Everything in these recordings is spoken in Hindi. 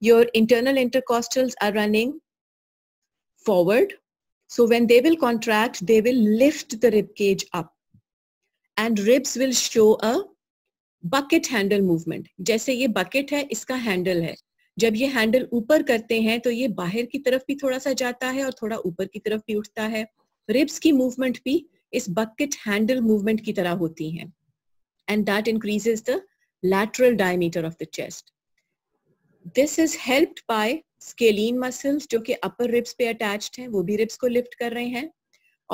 your internal intercostals are running forward. So when they will contract, they will lift the rib cage up. And ribs will show a bucket handle movement. जैसे ये bucket है, इसका handle है. जब ये handle ऊपर करते हैं तो ये बाहर की तरफ भी थोड़ा सा जाता है और थोड़ा ऊपर की तरफ भी उठता है ribs की movement भी इस bucket handle movement की तरह होती है and that increases the lateral diameter of the chest. This is helped by scalene muscles जो कि अपर रिब्स पे अटैच्ड हैं वो भी रिब्स को लिफ्ट कर रहे हैं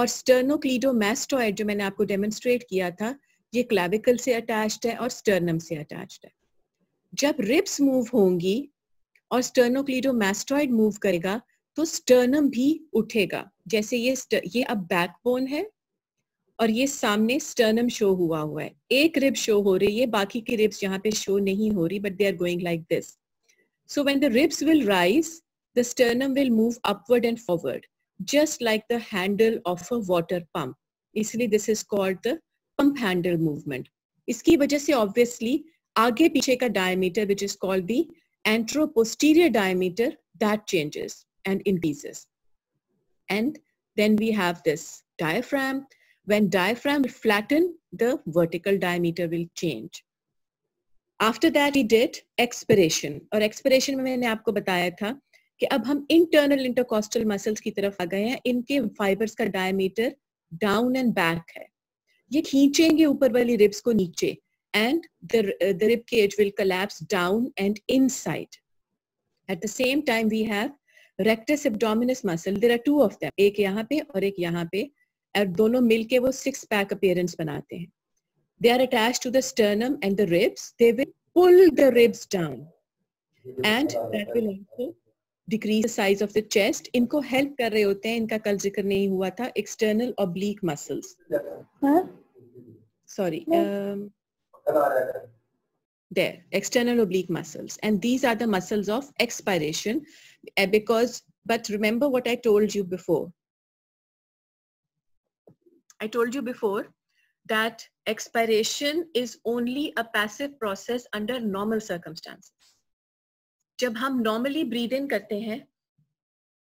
और मैस्टोइड जो मैंने आपको डेमोन्स्ट्रेट किया था ये क्लाविकल से अटैच्ड है और स्टर्नम से अटैच्ड है जब रिब्स मूव होंगी और मैस्टोइड मूव करेगा तो स्टर्नम भी उठेगा जैसे ये ये अब बैकबोन है और ये सामने स्टर्नम शो हुआ हुआ है एक रिब शो हो रही है बाकी की रिब्स यहाँ पे शो नहीं हो रही but they are going like this So when the ribs will rise, the sternum will move upward and forward, just like the handle of a water pump. Easily, this is called the pump handle movement. Iski wajah se obviously, aage piche ka diameter, which is called the anteroposterior diameter, that changes and increases. And then we have this diaphragm. When diaphragm flatten, the vertical diameter will change. After that he did expiration और एक्सपिरेशन में मैंने आपको बताया था कि अब हम इंटरनल इंटरकॉस्टल मसल्स की तरफ आ गए हैं इनके फाइबर्स का डायमीटर डाउन एंड बैक है ये खींचेंगे ऊपर वाली रिब्स को नीचे एंड द रिब के edge will collapse down and inside at the same time we have rectus abdominis muscle there are two of them, एक यहाँ पे और एक यहाँ पे और दोनों मिलके वो सिक्स पैक अपेयरेंस बनाते हैं They are attached to the sternum and the ribs. They will pull the ribs down. And that will also decrease the size of the chest. Inko help kar रहे hote hain. Inka kal जिक्र नहीं hua tha. external oblique muscles. Huh? Sorry. Um, there, external oblique muscles. And these are the muscles of expiration uh, because, but remember what I told you before. I told you before that expiration is only a passive process under normal circumstances. जब हम normally breathe in करते हैं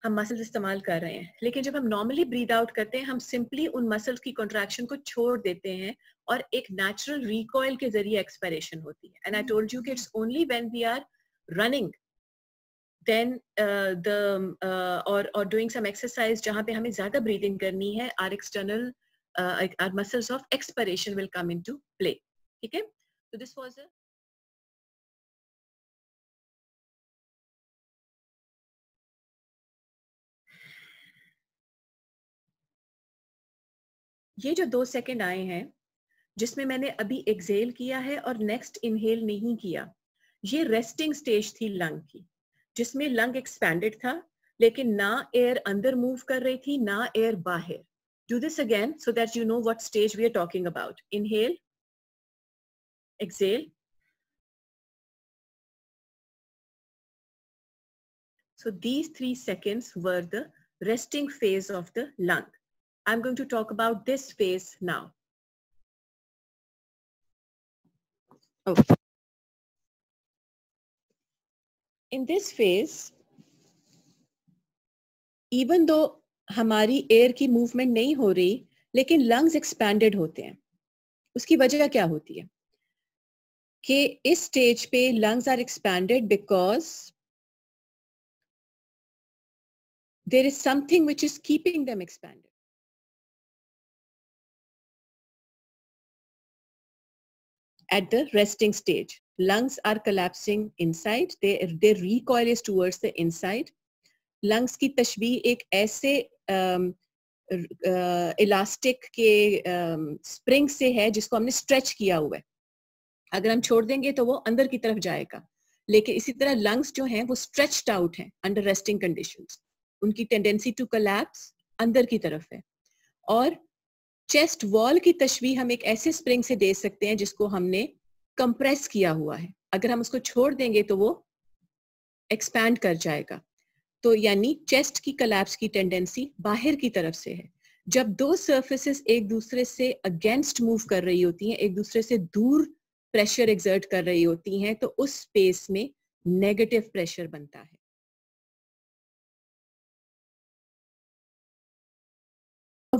हम मसल्स इस्तेमाल कर रहे हैं लेकिन जब हम नॉर्मली ब्रीद आउट करते हैं हम सिंपली उन मसल्स की कॉन्ट्रैक्शन को छोड़ देते हैं और एक नेचुरल रिकॉयल के जरिए एक्सपायरेशन होती है एंड आई टोल्ड यू कि it's only when we are running then the और डूइंग सम एक्सरसाइज जहां पे हमें ज्यादा ब्रीदिंग करनी है are external uh, our muscles of expiration will come into play. Okay, so this was a ये जो दो सेकंड आए हैं जिसमें मैंने अभी एक्सेल किया है और नेक्स्ट इनहेल नहीं किया ये रेस्टिंग स्टेज थी लंग की जिसमें लंग एक्सपैंडेड था लेकिन ना एयर अंदर मूव कर रही थी ना एयर बाहर Do this again so that you know what stage we are talking about. Inhale, exhale. So these three seconds were the resting phase of the lung. I'm going to talk about this phase now. Oh. In this phase, even though हमारी एयर की मूवमेंट नहीं हो रही लेकिन लंग्स एक्सपैंडेड होते हैं उसकी वजह क्या होती है कि इस स्टेज पे lungs are expanded because there is something which is keeping them expanded at the resting stage. Lungs are collapsing inside. They, they recoil is towards the inside. Lungs ki तशबी ek aise elastic um, uh, के स्प्रिंग um, से है जिसको हमने स्ट्रेच किया हुआ है अगर हम छोड़ देंगे तो वो अंदर की तरफ जाएगा लेकिन इसी तरह लंग्स जो हैं वो स्ट्रेच आउट हैं अंडर रेस्टिंग कंडीशन उनकी टेंडेंसी टू कलेप्स अंदर की तरफ है और चेस्ट वॉल की तस्वीर हम एक ऐसे स्प्रिंग से दे सकते हैं जिसको हमने कंप्रेस किया हुआ है अगर हम उसको छोड़ देंगे तो वो एक्सपैंड कर जाएगा तो यानी चेस्ट की कलैप्स की टेंडेंसी बाहर की तरफ से है जब दो सर्फेसिस एक दूसरे से अगेंस्ट मूव कर रही होती हैं एक दूसरे से दूर प्रेशर एग्जर्ट कर रही होती हैं तो उस स्पेस में नेगेटिव प्रेशर बनता है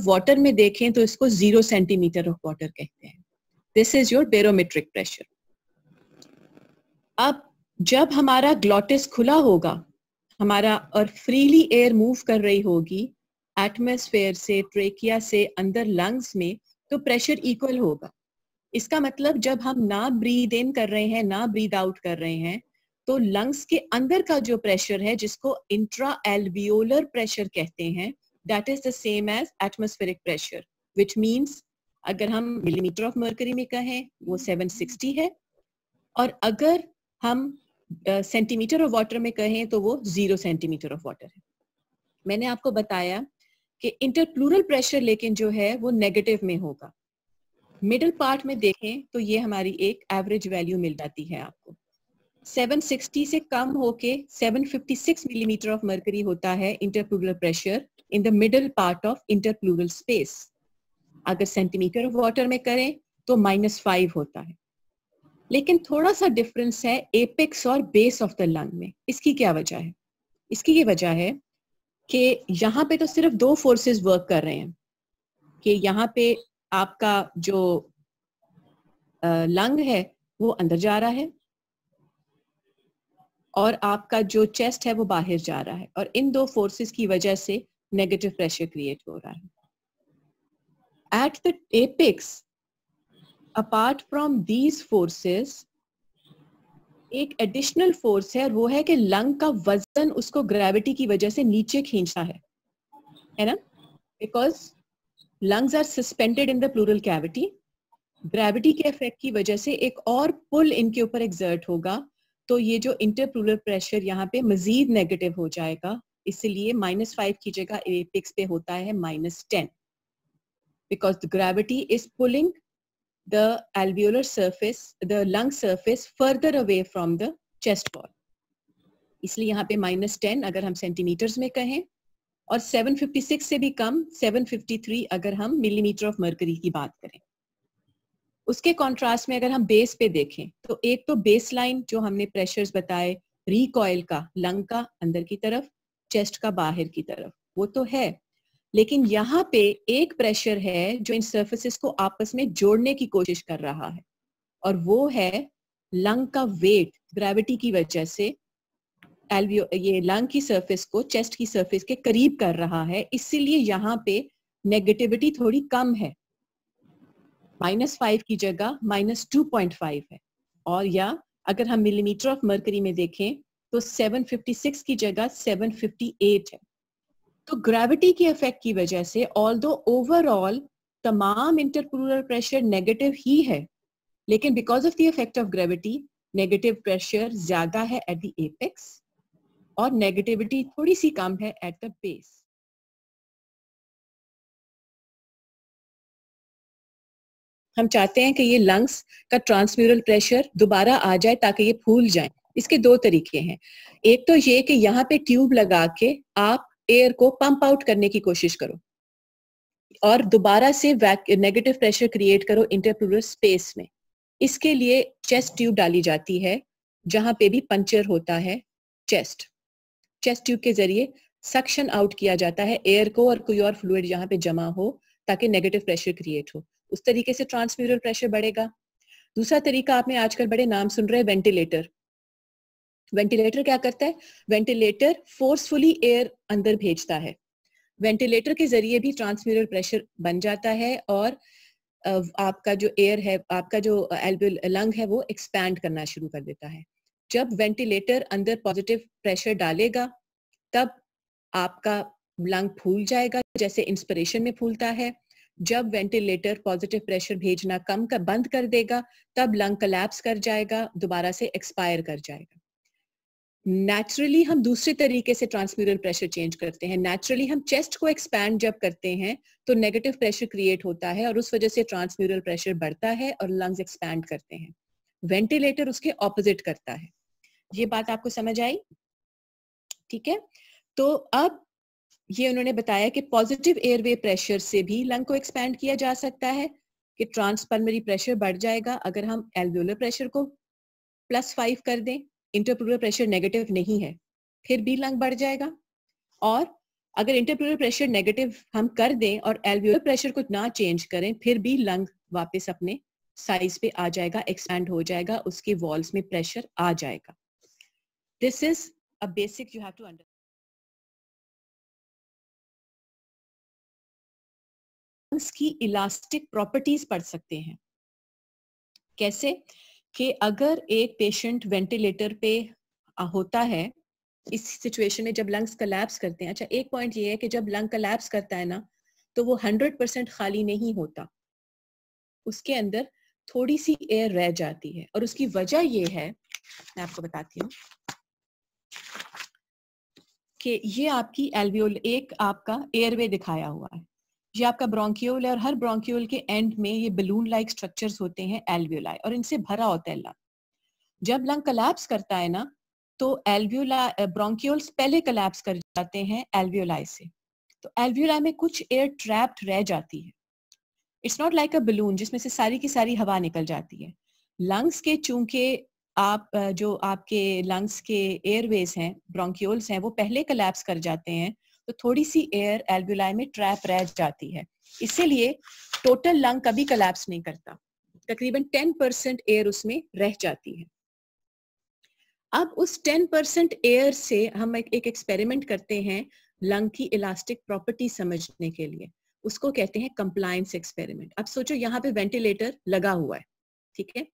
वाटर में देखें तो इसको जीरो सेंटीमीटर ऑफ वाटर कहते हैं this is your barometric pressure अब जब हमारा ग्लॉटिस खुला होगा हमारा और फ्रीली एयर मूव कर रही होगी एटमोस्फेयर से ट्रेकिया से अंदर लंग्स में तो प्रेशर इक्वल होगा इसका मतलब जब हम ना ब्रीद इन कर रहे हैं ना ब्रीद आउट कर रहे हैं तो लंग्स के अंदर का जो प्रेशर है जिसको इंट्रा एल्वियोलर प्रेशर कहते हैं that is the same as atmospheric pressure which means अगर हम मिलीमीटर ऑफ मर्करी में कहें वो 760 है और अगर हम सेंटीमीटर ऑफ वाटर में कहें तो वो जीरो सेंटीमीटर ऑफ वाटर है मैंने आपको बताया कि इंटरप्लूरल प्रेशर लेकिन जो है वो नेगेटिव में होगा मिडल पार्ट में देखें तो ये हमारी एक एवरेज वैल्यू मिल जाती है आपको 760 से कम होके 756 मिलीमीटर ऑफ मर्करी होता है interpleural pressure in the middle part of interpleural space अगर सेंटीमीटर ऑफ वाटर में करें तो माइनस फाइव होता है लेकिन थोड़ा सा डिफरेंस है एपेक्स और बेस ऑफ द लंग में इसकी क्या वजह है इसकी ये वजह है कि यहाँ पे तो सिर्फ दो फोर्सेस वर्क कर रहे हैं कि यहाँ पे आपका जो लंग है वो अंदर जा रहा है और आपका जो चेस्ट है वो बाहर जा रहा है और इन दो फोर्सेस की वजह से नेगेटिव प्रेशर क्रिएट हो रहा है at the apex apart from these forces एक एडिशनल फोर्स है वो है कि लंग का वजन उसको ग्रेविटी की वजह से नीचे खींचना है है ना because lungs are suspended in the pleural cavity gravity के इफेक्ट की वजह से एक और पुल इनके ऊपर एग्जर्ट होगा तो ये जो इंटरप्लूरल प्रेशर यहाँ पे मजीद नेगेटिव हो जाएगा इसलिए माइनस फाइव की जगह एपिक्स पे होता है minus ten because the gravity is pulling the alveolar surface, the lung surface further away from the chest wall. इसलिए यहाँ पे माइनस टेन अगर हम सेंटीमीटर्स में कहें और 756 से भी कम 753 अगर हम मिलीमीटर ऑफ मर्करी की बात करें उसके कॉन्ट्रास्ट में अगर हम बेस पे देखें तो एक तो बेस लाइन जो हमने प्रेशर्स बताए रिकॉयल का लंग का अंदर की तरफ चेस्ट का बाहर की तरफ वो तो है लेकिन यहाँ पे एक प्रेशर है जो इन सर्फेसिस को आपस में जोड़ने की कोशिश कर रहा है और वो है लंग का वेट ग्रेविटी की वजह से एल्वियो ये लंग की सरफेस को चेस्ट की सरफेस के करीब कर रहा है इसीलिए यहाँ पे नेगेटिविटी थोड़ी कम है माइनस फाइव की जगह माइनस टू पॉइंट फाइव है और या अगर हम मिलीमीटर ऑफ मर्करी में देखें तो सेवन फिफ्टी सिक्स की जगह सेवन फिफ्टी एट है तो ग्रेविटी के इफेक्ट की वजह से ऑल दो ओवरऑल तमाम इंटरप्लूरल प्रेशर नेगेटिव ही है लेकिन because of the effect of gravity negative pressure ज्यादा है एट द एपेक्स और नेगेटिविटी थोड़ी सी कम है एट द बेस हम चाहते हैं कि ये लंग्स का ट्रांसम्यूरल प्रेशर दोबारा आ जाए ताकि ये फूल जाए इसके दो तरीके हैं एक तो ये कि यहाँ पे ट्यूब लगा के आप एयर को पंप आउट करने की कोशिश करो और दोबारा से नेगेटिव प्रेशर क्रिएट करो इंटरप्रूर स्पेस में इसके लिए चेस्ट ट्यूब डाली जाती है जहां पे भी पंचर होता है चेस्ट चेस्ट ट्यूब के जरिए सक्शन आउट किया जाता है एयर को और कोई और फ्लूड यहाँ पे जमा हो ताकि नेगेटिव प्रेशर क्रिएट हो उस तरीके से ट्रांसम्यूरल प्रेशर बढ़ेगा दूसरा तरीका आपने आजकल बड़े नाम सुन रहे हैं वेंटिलेटर वेंटिलेटर क्या करता है वेंटिलेटर फोर्सफुली एयर अंदर भेजता है वेंटिलेटर के जरिए भी ट्रांसम्यूरल प्रेशर बन जाता है और आपका जो एयर है आपका जो एल्बुल लंग है वो एक्सपैंड करना शुरू कर देता है जब वेंटिलेटर अंदर पॉजिटिव प्रेशर डालेगा तब आपका लंग फूल जाएगा जैसे इंस्पिरेशन में फूलता है जब वेंटिलेटर पॉजिटिव प्रेशर भेजना कम कर बंद कर देगा तब लंग कलेप्स कर जाएगा दोबारा से एक्सपायर कर जाएगा नेचुरली हम दूसरे तरीके से ट्रांसम्यूरल प्रेशर चेंज करते हैं नेचुरली हम चेस्ट को एक्सपैंड जब करते हैं तो नेगेटिव प्रेशर क्रिएट होता है और उस वजह से ट्रांसम्यूरल प्रेशर बढ़ता है और लंग्स एक्सपैंड करते हैं वेंटिलेटर उसके ऑपोजिट करता है ये बात आपको समझ आई ठीक है तो अब ये उन्होंने बताया कि पॉजिटिव एयरवे प्रेशर से भी लंग को एक्सपैंड किया जा सकता है कि ट्रांसपल्मरी प्रेशर बढ़ जाएगा अगर हम एल्वियोलर प्रेशर को प्लस फाइव कर दें इंटरप्रोलर प्रेशर नेगेटिव नहीं है फिर भी लंग बढ़ जाएगा और अगर इंटरप्रोलर प्रेशर नेगेटिव हम कर दें और एल्वियोलर प्रेशर को ना चेंज करें फिर भी लंग वापस अपने साइज पे आ जाएगा एक्सपैंड हो जाएगा उसके वॉल्स में प्रेशर आ जाएगा this is a basic you have to under की इलास्टिक प्रॉपर्टीज पढ़ सकते हैं कैसे कि अगर एक पेशेंट वेंटिलेटर पे होता है इस सिचुएशन में जब लंग्स कलेप्स करते हैं अच्छा एक पॉइंट ये है कि जब लंग कलेप्स करता है ना तो वो हंड्रेड परसेंट खाली नहीं होता उसके अंदर थोड़ी सी एयर रह जाती है और उसकी वजह ये है मैं आपको बताती हूँ कि ये आपकी एल्वियोल एक आपका एयरवे दिखाया हुआ है ये आपका ब्रोंकियोल है और हर ब्रोंकियोल के एंड में ये बलून लाइक स्ट्रक्चर्स होते हैं एल्वियोलाय और इनसे भरा होता है लंग जब लंग कलेप्स करता है ना तो एल्व्यूला ब्रोंकियोल्स पहले कलेप्स कर जाते हैं एल्वियोलाय से तो एल्व्यूलाई में कुछ एयर ट्रैप्ड रह जाती है it's not like a balloon जिसमें से सारी की सारी हवा निकल जाती है लंग्स के चूंकि आप जो आपके लंग्स के एयरवेज हैं ब्रोंकियोल्स हैं वो पहले कलेप्स कर जाते हैं तो थोड़ी सी एयर एल्बुलाई में ट्रैप रह जाती है इसीलिए टोटल लंग कभी कलेप्स नहीं करता तकरीबन 10 परसेंट एयर उसमें रह जाती है अब उस 10 परसेंट एयर से हम एक, एक एक्सपेरिमेंट करते हैं लंग की इलास्टिक प्रॉपर्टी समझने के लिए उसको कहते हैं कंप्लायंस एक्सपेरिमेंट अब सोचो यहाँ पे वेंटिलेटर लगा हुआ है ठीक है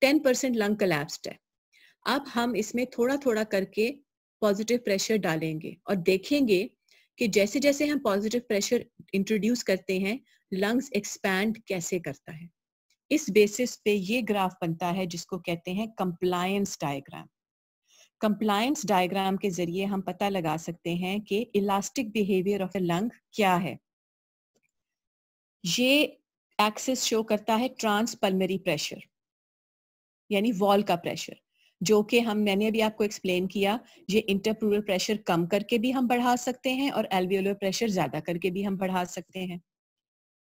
टेन परसेंट लंग कलेप्स्ड है अब हम इसमें थोड़ा थोड़ा करके पॉजिटिव प्रेशर डालेंगे और देखेंगे कि जैसे जैसे हम पॉजिटिव प्रेशर इंट्रोड्यूस करते हैं लंग्स एक्सपैंड कैसे करता है इस बेसिस पे ये ग्राफ बनता है जिसको कहते हैं कंप्लायंस डायग्राम कंप्लायंस डायग्राम के जरिए हम पता लगा सकते हैं कि elastic behaviour of a lung क्या है ये एक्सेस शो करता है ट्रांसपलमरी प्रेशर यानी वॉल का प्रेशर जो कि हम मैंने अभी आपको एक्सप्लेन किया ये इंटरप्रूरल प्रेशर कम करके भी हम बढ़ा सकते हैं और एल्वियोलर प्रेशर ज्यादा करके भी हम बढ़ा सकते हैं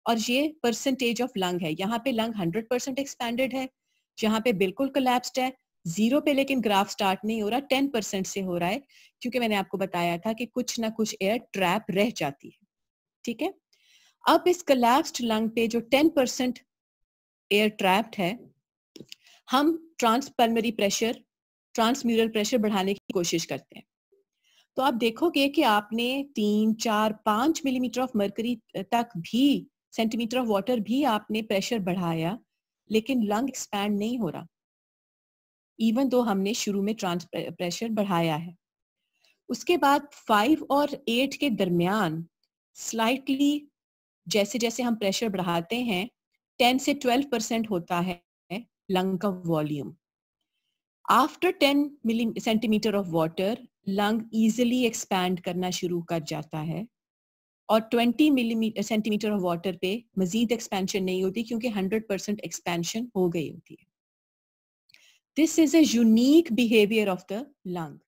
और ये परसेंटेज ऑफ लंग है यहाँ पे लंग 100 परसेंट एक्सपेंडेड है यहाँ पे बिल्कुल कोलैप्स्ड है जीरो पे लेकिन ग्राफ स्टार्ट नहीं हो रहा टेन परसेंट से हो रहा है क्योंकि मैंने आपको बताया था कि कुछ ना कुछ एयर ट्रैप रह जाती है ठीक है अब इस कलैप्स्ड लंग पे जो टेन परसेंट एयर ट्रैप्ड है हम ट्रांसपलमरी प्रेशर ट्रांसम्यूरल प्रेशर बढ़ाने की कोशिश करते हैं तो आप देखोगे कि आपने तीन चार पांच मिलीमीटर ऑफ मरकरी तक भी सेंटीमीटर ऑफ वाटर भी आपने प्रेशर बढ़ाया लेकिन लंग एक्सपैंड नहीं हो रहा इवन दो हमने शुरू में ट्रांस प्रेशर बढ़ाया है उसके बाद फाइव और एट के दरमियान स्लाइटली जैसे जैसे हम प्रेशर बढ़ाते हैं टेन से ट्वेल्व परसेंट होता है लंग का volume after ten milli centimeter of water lung easily expand करना शुरू कर जाता है और 20 मिलीमीटर सेंटीमीटर ऑफ वाटर पे मजीद एक्सपेंशन नहीं होती क्योंकि 100 परसेंट एक्सपेंशन हो गई होती है this is a behaviour of the lung